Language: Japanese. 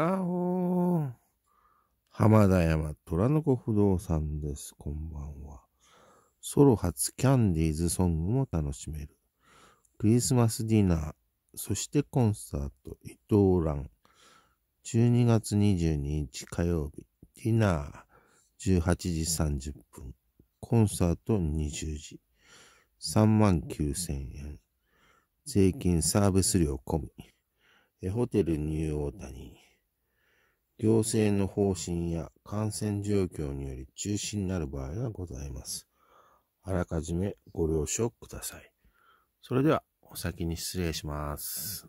ー浜田山虎の子不動産です。こんばんは。ソロ初キャンディーズソングも楽しめる。クリスマスディナー、そしてコンサート、伊藤蘭。12月22日火曜日、ディナー18時30分、コンサート20時、3万9000円、税金サービス料込み、ホテルニューオータニー、行政の方針や感染状況により中止になる場合がございます。あらかじめご了承ください。それでは、お先に失礼します。